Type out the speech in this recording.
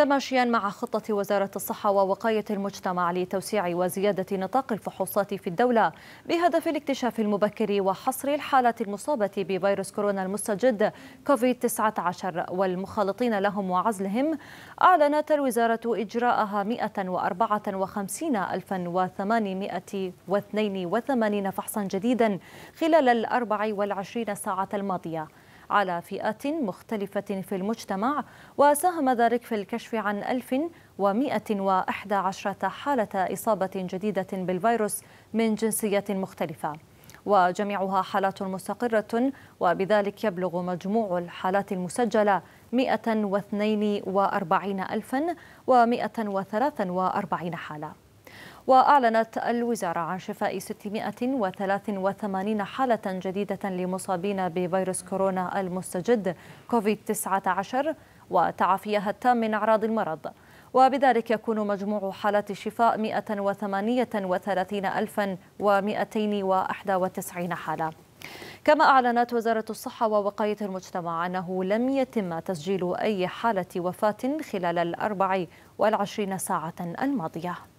تماشيا مع خطة وزارة الصحة ووقاية المجتمع لتوسيع وزيادة نطاق الفحوصات في الدولة بهدف الاكتشاف المبكر وحصر الحالات المصابة بفيروس كورونا المستجد كوفيد-19 والمخالطين لهم وعزلهم أعلنت الوزارة إجراءها 154882 فحصا جديدا خلال الأربع والعشرين ساعة الماضية على فئات مختلفة في المجتمع وساهم ذلك في الكشف عن 1111 حالة إصابة جديدة بالفيروس من جنسيات مختلفة وجميعها حالات مستقرة وبذلك يبلغ مجموع الحالات المسجلة 142 ألفا و143 حالة وأعلنت الوزارة عن شفاء 683 حالة جديدة لمصابين بفيروس كورونا المستجد كوفيد-19 وتعافيها التام من أعراض المرض وبذلك يكون مجموع حالات الشفاء 138291 حالة كما أعلنت وزارة الصحة ووقاية المجتمع أنه لم يتم تسجيل أي حالة وفاة خلال الأربع والعشرين ساعة الماضية